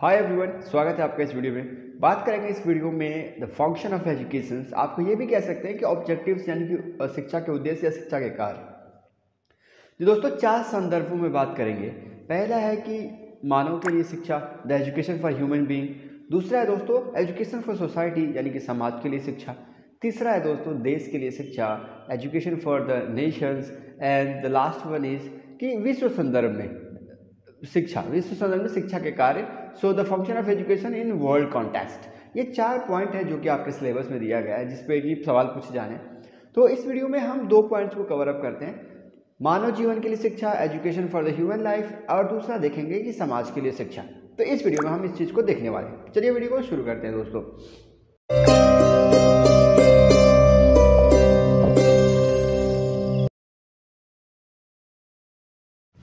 hi everyone स्वागत है आपका इस वीडियो में बात करेंगे इस वीडियो में द फंक्शन ऑफ एजुकेशन आपको ये भी कह सकते हैं कि ऑब्जेक्टिव्स यानी कि शिक्षा के उद्देश्य या शिक्षा के कार्य जो दोस्तों चार संदर्भों में बात करेंगे पहला है कि मानव के लिए शिक्षा the education for human being दूसरा है दोस्तों एजुकेशन फॉर सोसाइटी यानी कि समाज के लिए शिक्षा तीसरा है दोस्तों देश के लिए शिक्षा education for the nations and the last one is कि विश्व संदर्भ में शिक्षा विश्व संदर्भ में शिक्षा के कार्य so the function of education in world context ये चार पॉइंट है जो कि आपके सिलेबस में दिया गया है जिसपे कि सवाल पूछे जाने तो इस वीडियो में हम दो पॉइंट्स को कवर अप करते हैं मानव जीवन के लिए शिक्षा education for the human life और दूसरा देखेंगे कि समाज के लिए शिक्षा तो इस वीडियो में हम इस चीज़ को देखने वाले हैं चलिए वीडियो को शुरू करते हैं दोस्तों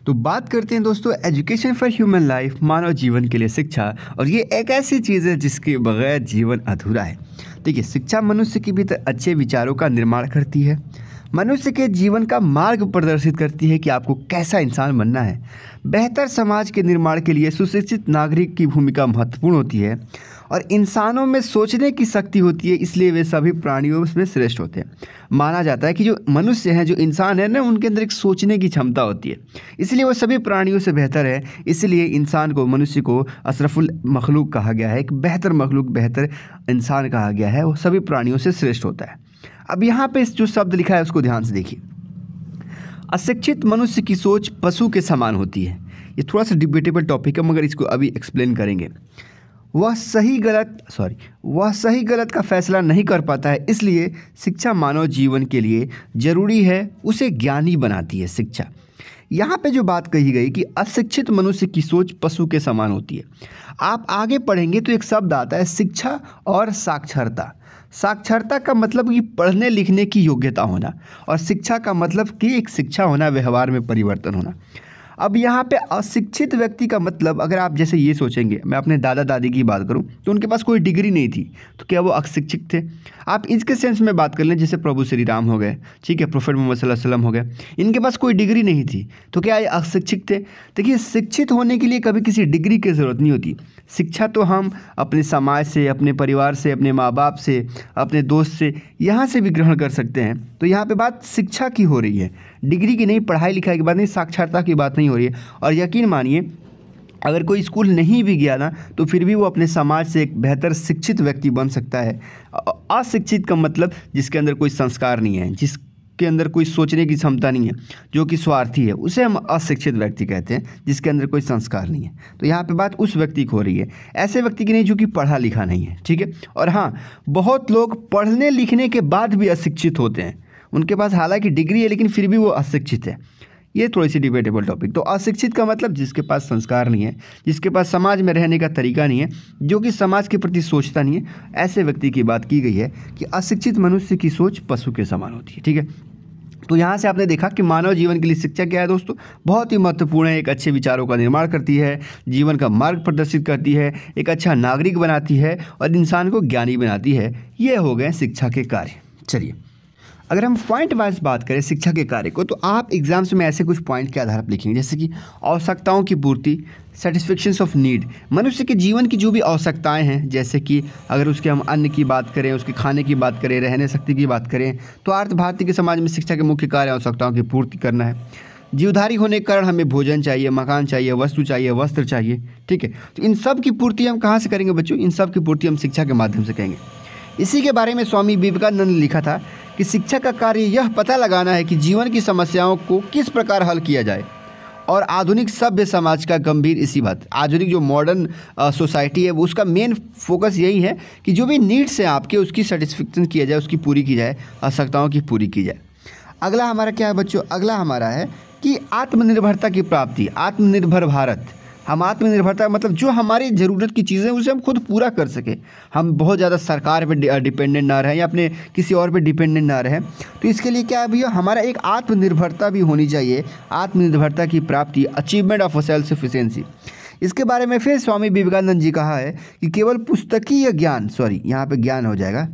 तो बात करते हैं दोस्तों एजुकेशन फॉर ह्यूमन लाइफ मानव जीवन के लिए शिक्षा और ये एक ऐसी चीज़ है जिसके बगैर जीवन अधूरा है देखिए शिक्षा मनुष्य के भीतर अच्छे विचारों का निर्माण करती है मनुष्य के जीवन का मार्ग प्रदर्शित करती है कि आपको कैसा इंसान बनना है बेहतर समाज के निर्माण के लिए सुशिक्षित नागरिक की भूमिका महत्वपूर्ण होती है और इंसानों में सोचने की शक्ति होती है इसलिए वे सभी प्राणियों में श्रेष्ठ होते हैं माना जाता है कि जो मनुष्य हैं जो इंसान है ना उनके अंदर एक सोचने की क्षमता होती है इसलिए वो सभी प्राणियों से बेहतर है इसलिए इंसान को मनुष्य को अशरफुल मखलूक कहा गया है एक बेहतर मखलूक बेहतर इंसान कहा गया है वो सभी प्राणियों से श्रेष्ठ होता है अब यहाँ पर जो शब्द लिखा है उसको ध्यान से देखिए अशिक्षित मनुष्य की सोच पशु के समान होती है ये थोड़ा सा डिबेटेबल टॉपिक है मगर इसको अभी एक्सप्लेन करेंगे वह सही गलत सॉरी वह सही गलत का फैसला नहीं कर पाता है इसलिए शिक्षा मानव जीवन के लिए ज़रूरी है उसे ज्ञानी बनाती है शिक्षा यहाँ पे जो बात कही गई कि अशिक्षित मनुष्य की सोच पशु के समान होती है आप आगे पढ़ेंगे तो एक शब्द आता है शिक्षा और साक्षरता साक्षरता का मतलब कि पढ़ने लिखने की योग्यता होना और शिक्षा का मतलब कि एक शिक्षा होना व्यवहार में परिवर्तन होना अब यहाँ पे अशिक्षित व्यक्ति का मतलब अगर आप जैसे ये सोचेंगे मैं अपने दादा दादी की बात करूँ तो उनके पास कोई डिग्री नहीं थी तो क्या वो अशिक्षित थे आप इसके सेंस में बात कर लें जैसे प्रभु श्री राम हो गए ठीक है प्रोफेट मोहम्मद वसल्लम हो गए इनके पास कोई डिग्री नहीं थी तो क्या ये अशिक्षित थे देखिए शिक्षित होने के लिए कभी किसी डिग्री की ज़रूरत नहीं होती शिक्षा तो हम अपने समाज से अपने परिवार से अपने माँ बाप से अपने दोस्त से यहाँ से भी ग्रहण कर सकते हैं तो यहाँ पे बात शिक्षा की हो रही है डिग्री की नहीं पढ़ाई लिखाई की बात नहीं साक्षरता की बात नहीं हो रही है और यकीन मानिए अगर कोई स्कूल नहीं भी गया ना तो फिर भी वो अपने समाज से एक बेहतर शिक्षित व्यक्ति बन सकता है अशिक्षित का मतलब जिसके अंदर कोई संस्कार नहीं है जिस के अंदर कोई सोचने की क्षमता नहीं है जो कि स्वार्थी है उसे हम अशिक्षित व्यक्ति कहते हैं जिसके अंदर कोई संस्कार नहीं है तो यहाँ पे बात उस व्यक्ति की हो रही है ऐसे व्यक्ति की नहीं जो कि पढ़ा लिखा नहीं है ठीक है और हाँ बहुत लोग पढ़ने लिखने के बाद भी अशिक्षित होते हैं उनके पास हालांकि डिग्री है लेकिन फिर भी वो अशिक्षित है ये थोड़ी सी डिबेटेबल टॉपिक तो अशिक्षित का मतलब जिसके पास संस्कार नहीं है जिसके पास समाज में रहने का तरीका नहीं है जो कि समाज के प्रति सोचता नहीं है ऐसे व्यक्ति की बात की गई है कि अशिक्षित मनुष्य की सोच पशु के समान होती है ठीक है तो यहाँ से आपने देखा कि मानव जीवन के लिए शिक्षा क्या है दोस्तों बहुत ही महत्वपूर्ण है एक अच्छे विचारों का निर्माण करती है जीवन का मार्ग प्रदर्शित करती है एक अच्छा नागरिक बनाती है और इंसान को ज्ञानी बनाती है ये हो गए शिक्षा के कार्य चलिए अगर हम पॉइंट वाइज बात करें शिक्षा के कार्य को तो आप एग्जाम्स में ऐसे कुछ पॉइंट के आधार पर लिखेंगे जैसे कि आवश्यकताओं की पूर्ति सेटिस्फेक्शन ऑफ नीड मनुष्य के जीवन की जो भी आवश्यकताएं हैं जैसे कि अगर उसके हम अन्न की बात करें उसके खाने की बात करें रहने शक्ति की बात करें तो आर्थ भारतीय के समाज में शिक्षा के मुख्य कार्य आवश्यकताओं की पूर्ति करना है जीवधारी होने के कारण हमें भोजन चाहिए मकान चाहिए वस्तु चाहिए वस्त्र चाहिए ठीक है तो इन सब की पूर्ति हम कहाँ से करेंगे बच्चों इन सब की पूर्ति हम शिक्षा के माध्यम से करेंगे इसी के बारे में स्वामी विवेकानंद ने लिखा था कि शिक्षा का कार्य यह पता लगाना है कि जीवन की समस्याओं को किस प्रकार हल किया जाए और आधुनिक सभ्य समाज का गंभीर इसी बात आधुनिक जो मॉडर्न सोसाइटी है उसका मेन फोकस यही है कि जो भी नीड्स हैं आपके उसकी सेटिस्फिक्शन किया जाए उसकी पूरी की जाए आवश्यकताओं की पूरी की जाए अगला हमारा क्या है बच्चों अगला हमारा है कि आत्मनिर्भरता की प्राप्ति आत्मनिर्भर भारत हम आत्मनिर्भरता मतलब जो हमारी ज़रूरत की चीज़ें उसे हम खुद पूरा कर सकें हम बहुत ज़्यादा सरकार पे डिपेंडेंट ना रहें या अपने किसी और पे डिपेंडेंट ना रहें तो इसके लिए क्या है भैया हमारा एक आत्मनिर्भरता भी होनी चाहिए आत्मनिर्भरता की प्राप्ति अचीवमेंट ऑफ सेल्फ सफिशेंसी इसके बारे में फिर स्वामी विवेकानंद जी कहा है कि केवल पुस्तकीय ज्ञान सॉरी यहाँ पर ज्ञान हो जाएगा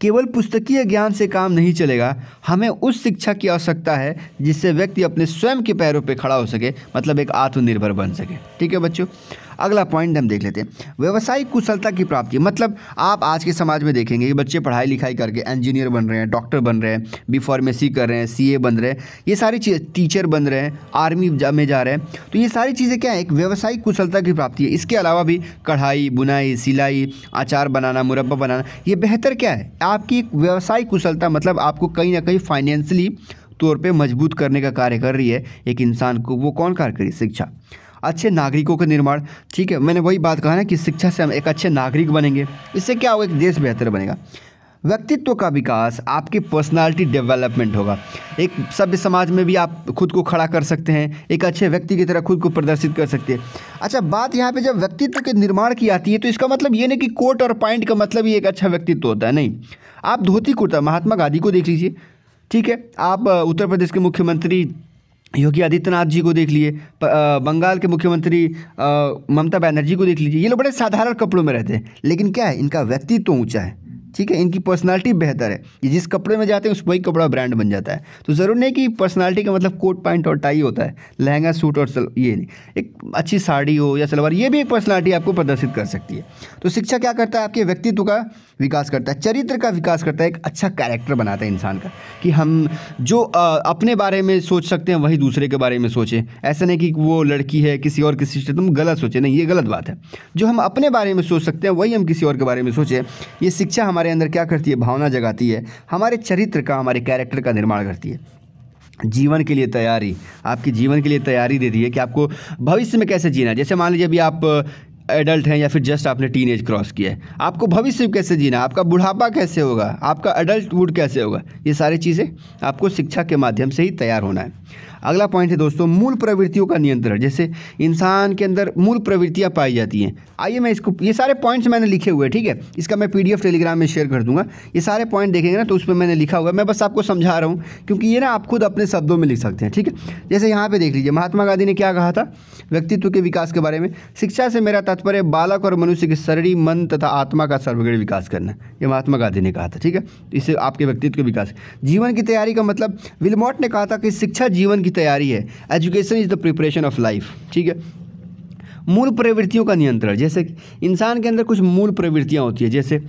केवल पुस्तकीय ज्ञान से काम नहीं चलेगा हमें उस शिक्षा की आवश्यकता है जिससे व्यक्ति अपने स्वयं के पैरों पर खड़ा हो सके मतलब एक आत्मनिर्भर बन सके ठीक है बच्चों अगला पॉइंट हम देख लेते हैं व्यवसायिक कुशलता की प्राप्ति मतलब आप आज के समाज में देखेंगे कि बच्चे पढ़ाई लिखाई करके इंजीनियर बन रहे हैं डॉक्टर बन रहे हैं बी फार्मेसी कर रहे हैं सी बन रहे हैं ये सारी चीज़ टीचर बन रहे हैं आर्मी में जा रहे हैं तो ये सारी चीज़ें क्या है एक व्यवसायिक कुशलता की प्राप्ति है इसके अलावा भी कढ़ाई बुनाई सिलाई अचार बनाना मुरब्बा बनाना ये बेहतर क्या है आपकी एक व्यवसायिक कुशलता मतलब आपको कहीं ना कहीं फाइनेंशली तौर पे मजबूत करने का कार्य कर रही है एक इंसान को वो कौन कार्य करी शिक्षा अच्छे नागरिकों का निर्माण ठीक है मैंने वही बात कहा ना कि शिक्षा से हम एक अच्छे नागरिक बनेंगे इससे क्या होगा एक देश बेहतर बनेगा व्यक्तित्व का विकास आपकी पर्सनालिटी डेवलपमेंट होगा एक सभ्य समाज में भी आप खुद को खड़ा कर सकते हैं एक अच्छे व्यक्ति की तरह खुद को प्रदर्शित कर सकते हैं अच्छा बात यहाँ पे जब व्यक्तित्व के निर्माण की आती है तो इसका मतलब ये नहीं कि कोट और पॉइंट का मतलब ही एक अच्छा व्यक्तित्व होता है नहीं आप धोती कुर्ता महात्मा गांधी को देख लीजिए ठीक है आप उत्तर प्रदेश के मुख्यमंत्री योगी आदित्यनाथ जी को देख लिए बंगाल के मुख्यमंत्री ममता बनर्जी को देख लीजिए ये लोग बड़े साधारण कपड़ों में रहते हैं लेकिन क्या है इनका व्यक्तित्व ऊँचा है ठीक है इनकी पर्सनालिटी बेहतर है ये जिस कपड़े में जाते हैं उस वही कपड़ा ब्रांड बन जाता है तो ज़रूर नहीं कि पर्सनालिटी का मतलब कोट पैंट और टाई होता है लहंगा सूट और सल ये नहीं एक अच्छी साड़ी हो या सलवार ये भी एक पर्सनालिटी आपको प्रदर्शित कर सकती है तो शिक्षा क्या करता है आपके व्यक्तित्व का विकास करता है चरित्र का विकास करता है एक अच्छा कैरेक्टर बनाता है इंसान का कि हम जो अपने बारे में सोच सकते हैं वही दूसरे के बारे में सोचें ऐसा नहीं कि वो लड़की है किसी और किसी से तुम गलत सोचें नहीं ये गलत बात है जो हम अपने बारे में सोच सकते हैं वही हम किसी और के बारे में सोचें ये शिक्षा हमारे हमारे अंदर क्या करती है भावना जगाती है हमारे चरित्र का हमारे कैरेक्टर का निर्माण करती है जीवन के लिए तैयारी आपकी जीवन के लिए तैयारी दे दी है कि आपको भविष्य में कैसे जीना है जैसे मान लीजिए अभी आप एडल्ट हैं या फिर जस्ट आपने टीन क्रॉस किया है आपको भविष्य में कैसे जीना आपका बुढ़ापा कैसे होगा आपका एडल्टहुड कैसे होगा ये सारी चीज़ें आपको शिक्षा के माध्यम से ही तैयार होना है अगला पॉइंट है दोस्तों मूल प्रवृत्तियों का नियंत्रण जैसे इंसान के अंदर मूल प्रवृत्तियाँ पाई जाती हैं आइए मैं इसको ये सारे पॉइंट्स मैंने लिखे हुए हैं ठीक है इसका मैं पीडीएफ टेलीग्राम में शेयर कर दूंगा ये सारे पॉइंट देखेंगे ना तो उसमें मैंने लिखा हुआ है मैं बस आपको समझा रहा हूँ क्योंकि ये ना आप खुद अपने शब्दों में लिख सकते हैं ठीक है जैसे यहाँ पर देख लीजिए महात्मा गांधी ने क्या कहा था व्यक्तित्व के विकास के बारे में शिक्षा से मेरा तात्पर्य बालक और मनुष्य के शरीर मन तथा आत्मा का सर्वगण विकास करना ये महात्मा गांधी ने कहा था ठीक है इससे आपके व्यक्तित्व के विकास जीवन की तैयारी का मतलब विलमोट ने कहा था कि शिक्षा जीवन की तैयारी है education is the preparation of life ठीक है मूल प्रवृत्तियों का नियंत्रण जैसे इंसान के अंदर कुछ मूल प्रवृत्तियाँ होती है जैसे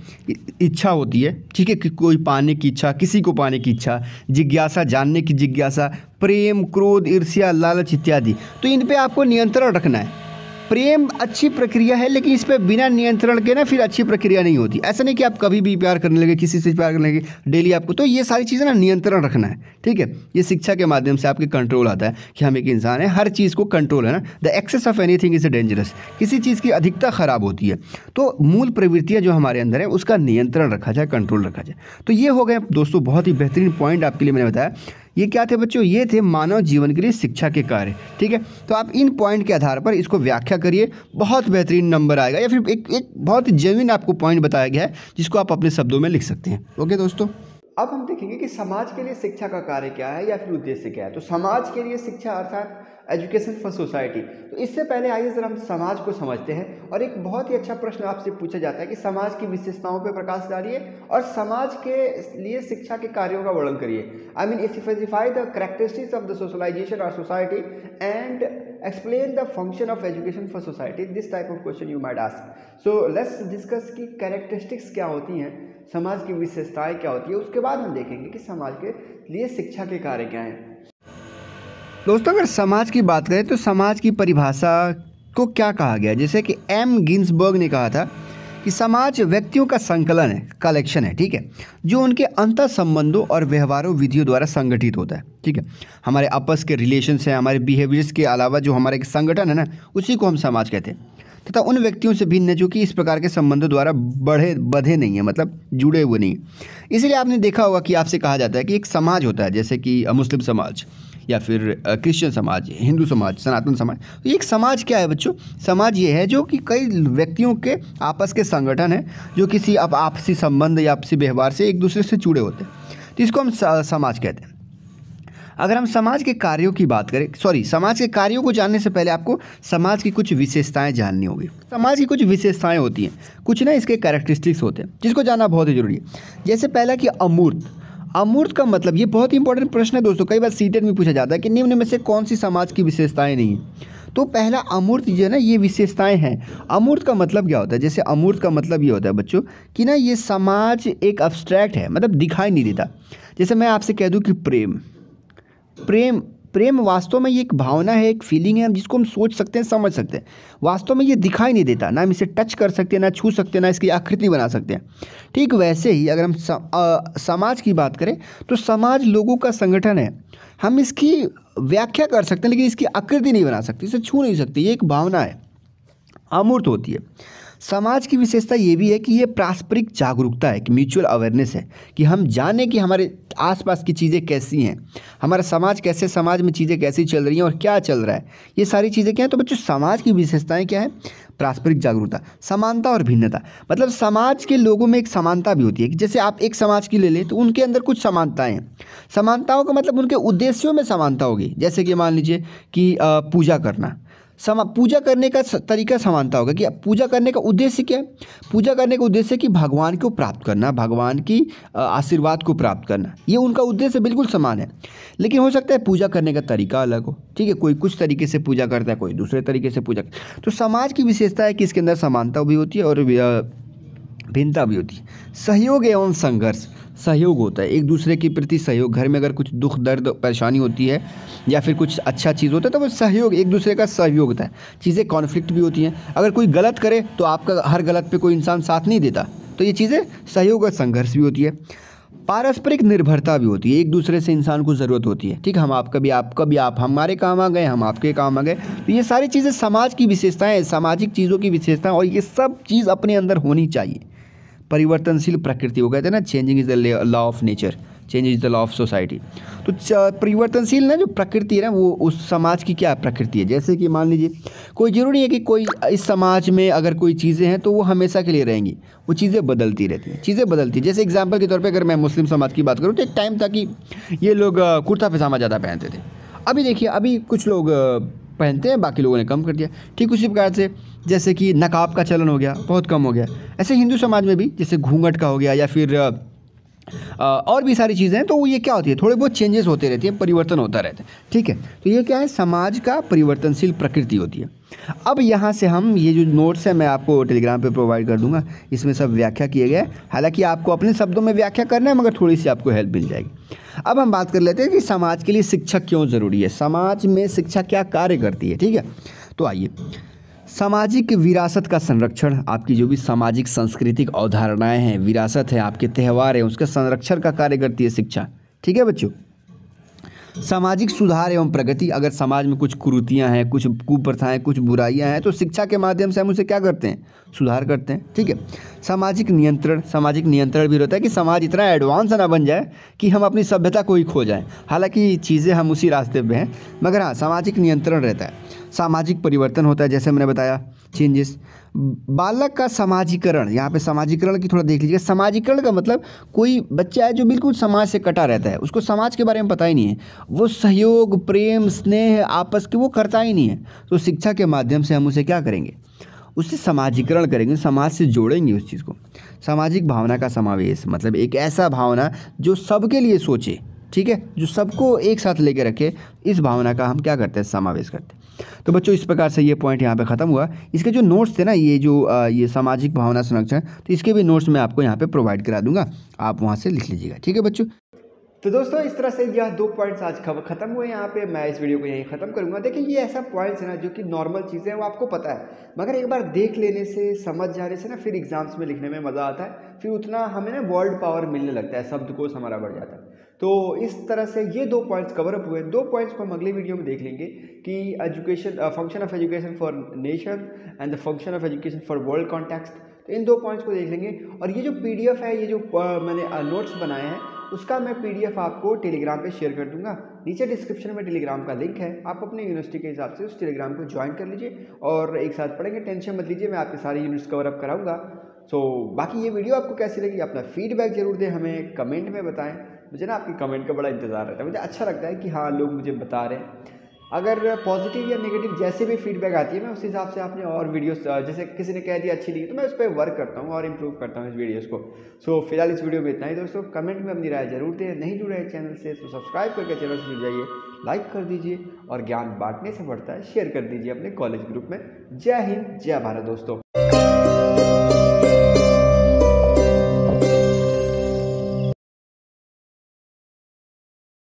इच्छा होती है ठीक है कि कोई पाने की इच्छा किसी को पाने की इच्छा जिज्ञासा जानने की जिज्ञासा प्रेम क्रोध ईर्ष्या लालच इत्यादि तो इन पे आपको नियंत्रण रखना है प्रेम अच्छी प्रक्रिया है लेकिन इस पर बिना नियंत्रण के ना फिर अच्छी प्रक्रिया नहीं होती ऐसा नहीं कि आप कभी भी प्यार करने लगे किसी से प्यार करने लगे डेली आपको तो ये सारी चीज़ें ना नियंत्रण रखना है ठीक है ये शिक्षा के माध्यम से आपके कंट्रोल आता है कि हम एक इंसान है हर चीज़ को कंट्रोल है ना the excess of anything is dangerous किसी चीज़ की अधिकता ख़राब होती है तो मूल प्रवृत्तियाँ जो हमारे अंदर है उसका नियंत्रण रखा जाए कंट्रोल रखा जाए तो ये हो गए दोस्तों बहुत ही बेहतरीन पॉइंट आपके लिए मैंने बताया ये क्या थे बच्चों ये थे मानव जीवन के लिए शिक्षा के कार्य ठीक है तो आप इन पॉइंट के आधार पर इसको व्याख्या करिए बहुत बेहतरीन नंबर आएगा या फिर एक एक बहुत जेन्यन आपको पॉइंट बताया गया है जिसको आप अपने शब्दों में लिख सकते हैं ओके दोस्तों अब हम देखेंगे कि समाज के लिए शिक्षा का कार्य क्या है या फिर उद्देश्य क्या है तो समाज के लिए शिक्षा अर्थात एजुकेशन फॉर सोसाइटी तो इससे पहले आइए ज़रा हम समाज को समझते हैं और एक बहुत ही अच्छा प्रश्न आपसे पूछा जाता है कि समाज की विशेषताओं पर प्रकाश डालिए और समाज के लिए शिक्षा के कार्यों का वर्णन करिए I mean specify the characteristics of the socialisation और society and explain the function of education for society this type of question you might ask so let's discuss की कैरेक्टरिस्टिक्स क्या होती हैं समाज की विशेषताएं क्या होती है उसके बाद हम देखेंगे कि समाज के लिए शिक्षा के कार्य क्या हैं दोस्तों अगर समाज की बात करें तो समाज की परिभाषा को क्या कहा गया जैसे कि एम गिन्सबर्ग ने कहा था कि समाज व्यक्तियों का संकलन है कलेक्शन है ठीक है जो उनके अंत संबंधों और व्यवहारों विधियों द्वारा संगठित होता है ठीक है हमारे आपस के रिलेशन हैं हमारे बिहेवियर्स के अलावा जो हमारे संगठन है ना उसी को हम समाज कहते हैं तथा उन व्यक्तियों से भिन्न है जो कि इस प्रकार के संबंधों द्वारा बढ़े बधे नहीं है मतलब जुड़े हुए नहीं इसलिए आपने देखा होगा कि आपसे कहा जाता है कि एक समाज होता है जैसे कि मुस्लिम समाज या फिर क्रिश्चियन समाज हिंदू समाज सनातन समाज तो एक समाज क्या है बच्चों समाज ये है जो कि कई व्यक्तियों के आपस के संगठन है जो किसी आप आपसी संबंध या आपसी व्यवहार से एक दूसरे से जुड़े होते हैं तो इसको हम समाज कहते हैं अगर हम समाज के कार्यों की बात करें सॉरी समाज के कार्यों को जानने से पहले आपको समाज की कुछ विशेषताएं जाननी होगी समाज की कुछ विशेषताएं होती हैं कुछ ना इसके कैरेक्टरिस्टिक्स होते हैं जिसको जानना बहुत ही जरूरी है जैसे पहला कि अमूर्त अमूर्त का मतलब ये बहुत ही इंपॉर्टेंट प्रश्न है दोस्तों कई बार सीटेट में पूछा जाता है कि निम्न में से कौन सी समाज की विशेषताएं नहीं तो पहला अमूर्त जो है ना ये विशेषताएं हैं अमूर्त का मतलब क्या होता है जैसे अमूर्त का मतलब ये होता है बच्चों कि ना ये समाज एक अब्स्ट्रैक्ट है मतलब दिखाई नहीं देता जैसे मैं आपसे कह दूँ कि प्रेम प्रेम प्रेम वास्तव में ये एक भावना है एक फीलिंग है जिसको हम सोच सकते हैं समझ सकते हैं वास्तव में ये दिखाई नहीं देता ना हम इसे टच कर सकते हैं ना छू सकते हैं ना इसकी आकृति बना सकते हैं ठीक वैसे ही अगर हम सम, आ, समाज की बात करें तो समाज लोगों का संगठन है हम इसकी व्याख्या कर सकते हैं लेकिन इसकी आकृति नहीं बना सकते इसे छू नहीं सकते ये एक भावना है अमूर्त होती है समाज की विशेषता ये भी है कि ये पारस्परिक जागरूकता है कि म्यूचुअल अवेयरनेस है कि हम जाने कि हमारे आसपास की चीज़ें कैसी हैं हमारा समाज कैसे समाज में चीज़ें कैसी चल रही हैं और क्या चल रहा है ये सारी चीज़ें क्या हैं तो बच्चों समाज की विशेषताएँ क्या है पारस्परिक जागरूकता समानता और भिन्नता मतलब समाज के लोगों में एक समानता भी होती है कि जैसे आप एक समाज की ले लें तो उनके अंदर कुछ समानताएं हैं समानताओं का मतलब उनके उद्देश्यों में समानता होगी जैसे कि मान लीजिए कि पूजा करना समा पूजा करने का तरीका समानता होगा कि पूजा करने का उद्देश्य क्या है पूजा करने का उद्देश्य कि भगवान को प्राप्त करना भगवान की आशीर्वाद को प्राप्त करना ये उनका उद्देश्य बिल्कुल समान है लेकिन हो सकता है पूजा करने का तरीका अलग हो ठीक है कोई कुछ तरीके से पूजा करता है कोई दूसरे तरीके से पूजा तो समाज की विशेषता है कि इसके अंदर समानता भी होती है और भिन्नता भी होती है सहयोग एवं संघर्ष सहयोग होता है एक दूसरे के प्रति सहयोग घर में अगर कुछ दुख दर्द परेशानी होती है या फिर कुछ अच्छा चीज़ होता है तो वो सहयोग एक दूसरे का सहयोग होता है चीज़ें कॉन्फ्लिक्ट भी होती हैं अगर कोई गलत करे तो आपका हर गलत पे कोई इंसान साथ नहीं देता तो ये चीज़ें सहयोग और संघर्ष भी होती है पारस्परिक निर्भरता भी होती है एक दूसरे से इंसान को ज़रूरत होती है ठीक हम आपका भी आपका भी आप हमारे काम आ गए हम आपके काम आ गए तो ये सारी चीज़ें समाज की विशेषताएं सामाजिक चीज़ों की विशेषताएं और ये सब चीज़ अपने अंदर होनी चाहिए परिवर्तनशील प्रकृति वो कहते हैं ना changing is the law of nature change is the law of society तो परिवर्तनशील ना जो प्रकृति है ना वो उस समाज की क्या प्रकृति है जैसे कि मान लीजिए कोई ज़रूरी है कि कोई इस समाज में अगर कोई चीज़ें हैं तो वो हमेशा के लिए रहेंगी वो चीज़ें बदलती रहती हैं चीज़ें बदलती हैं जैसे एग्जाम्पल के तौर पर अगर मैं मुस्लिम समाज की बात करूँ तो एक टाइम था कि ये लोग कुर्ता पैजामा ज़्यादा पहनते थे अभी देखिए अभी कुछ लोग पहनते हैं बाकी लोगों ने कम कर दिया ठीक उसी प्रकार से जैसे कि नकाब का चलन हो गया बहुत कम हो गया ऐसे हिंदू समाज में भी जैसे घूंघट का हो गया या फिर और भी सारी चीज़ें हैं तो ये क्या होती है थोड़े बहुत चेंजेस होते रहते हैं परिवर्तन होता रहता है ठीक है तो ये क्या है समाज का परिवर्तनशील प्रकृति होती है अब यहाँ से हम ये जो नोट्स हैं मैं आपको टेलीग्राम पे प्रोवाइड कर दूंगा इसमें सब व्याख्या किए गए हालांकि आपको अपने शब्दों में व्याख्या करना है मगर थोड़ी सी आपको हेल्प मिल जाएगी अब हम बात कर लेते हैं कि समाज के लिए शिक्षा क्यों ज़रूरी है समाज में शिक्षा क्या कार्य करती है ठीक है तो आइए सामाजिक विरासत का संरक्षण आपकी जो भी सामाजिक सांस्कृतिक अवधारणाएं हैं विरासत है आपके त्यौहार हैं उसके संरक्षण का कार्य करती है शिक्षा ठीक है बच्चों सामाजिक सुधार एवं प्रगति अगर समाज में कुछ कुरूतियाँ हैं कुछ कुप्रथाएँ कुछ बुराइयाँ हैं तो शिक्षा के माध्यम से हम उसे क्या करते हैं सुधार करते हैं ठीक है सामाजिक नियंत्रण सामाजिक नियंत्रण भी रहता है कि समाज इतना एडवांस ना बन जाए कि हम अपनी सभ्यता को ही खो जाएँ हालाँकि चीज़ें हम उसी रास्ते पर हैं मगर हाँ सामाजिक नियंत्रण रहता है सामाजिक परिवर्तन होता है जैसे मैंने बताया चेंजेस बालक का समाजीकरण यहाँ पे समाजीकरण की थोड़ा देख लीजिए समाजीकरण का मतलब कोई बच्चा है जो बिल्कुल समाज से कटा रहता है उसको समाज के बारे में पता ही नहीं है वो सहयोग प्रेम स्नेह आपस के वो करता ही नहीं है तो शिक्षा के माध्यम से हम उसे क्या करेंगे उससे समाजीकरण करेंगे समाज से जोड़ेंगे उस चीज़ को सामाजिक भावना का समावेश मतलब एक ऐसा भावना जो सबके लिए सोचे ठीक है जो सबको एक साथ लेके रखे इस भावना का हम क्या करते हैं समावेश करते हैं तो बच्चों इस प्रकार से ये पॉइंट यहाँ पे ख़त्म हुआ इसके जो नोट्स थे ना ये जो आ, ये सामाजिक भावना संरक्षण तो इसके भी नोट्स मैं आपको यहाँ पे प्रोवाइड करा दूंगा आप वहाँ से लिख लीजिएगा ठीक है बच्चों तो दोस्तों इस तरह से यह दो पॉइंट्स आज खबर खत्म हुए यहाँ पे मैं इस वीडियो को यहीं खत्म करूँगा देखिए ये ऐसा पॉइंट्स है ना जो कि नॉर्मल चीज़ें हैं वो आपको पता है मगर एक बार देख लेने से समझ जाने से ना फिर एग्जाम्स में लिखने में मज़ा आता है फिर उतना हमें ना वर्ल्ड पावर मिलने लगता है शब्द को हमारा बढ़ जाता है तो इस तरह से ये दो पॉइंट्स कवर अप हुए दो पॉइंट्स को हम अगले वीडियो में देख लेंगे कि education function of education for nation and the function of education for world context तो इन दो पॉइंट्स को देख लेंगे और ये जो पीडीएफ है ये जो uh, मैंने नोट्स uh, बनाए हैं उसका मैं पीडीएफ आपको टेलीग्राम पे शेयर कर दूंगा नीचे डिस्क्रिप्शन में टेलीग्राम का लिंक है आप अपने यूनिवर्सिटी के हिसाब से उस टेलीग्राम को ज्वाइन कर लीजिए और एक साथ पढ़ेंगे टेंशन मत लीजिए मैं आपके सारे यूनिट्स कवर अप कराऊंगा सो so, बाकी ये वीडियो आपको कैसी लगी अपना फीडबैक जरूर दें हमें कमेंट में बताएं मुझे ना आपकी कमेंट का बड़ा इंतज़ार रहता है मुझे अच्छा लगता है कि हाँ लोग मुझे बता रहे हैं अगर पॉजिटिव या नेगेटिव जैसे भी फीडबैक आती है मैं उस हिसाब से आपने और वीडियोस जैसे किसी ने कह दिया अच्छी नहीं तो मैं उस पर वर्क करता हूँ और इम्प्रूव करता हूँ इस वीडियोस को सो so, फिलहाल इस वीडियो में इतना ही दोस्तों कमेंट में अपनी राय जरूर दें नहीं जुड़े हैं चैनल से तो सब्सक्राइब करके चैनल से जुड़ जाइए लाइक कर दीजिए और ज्ञान बांटने से बढ़ता है शेयर कर दीजिए अपने कॉलेज ग्रुप में जय हिंद जय भारत दोस्तों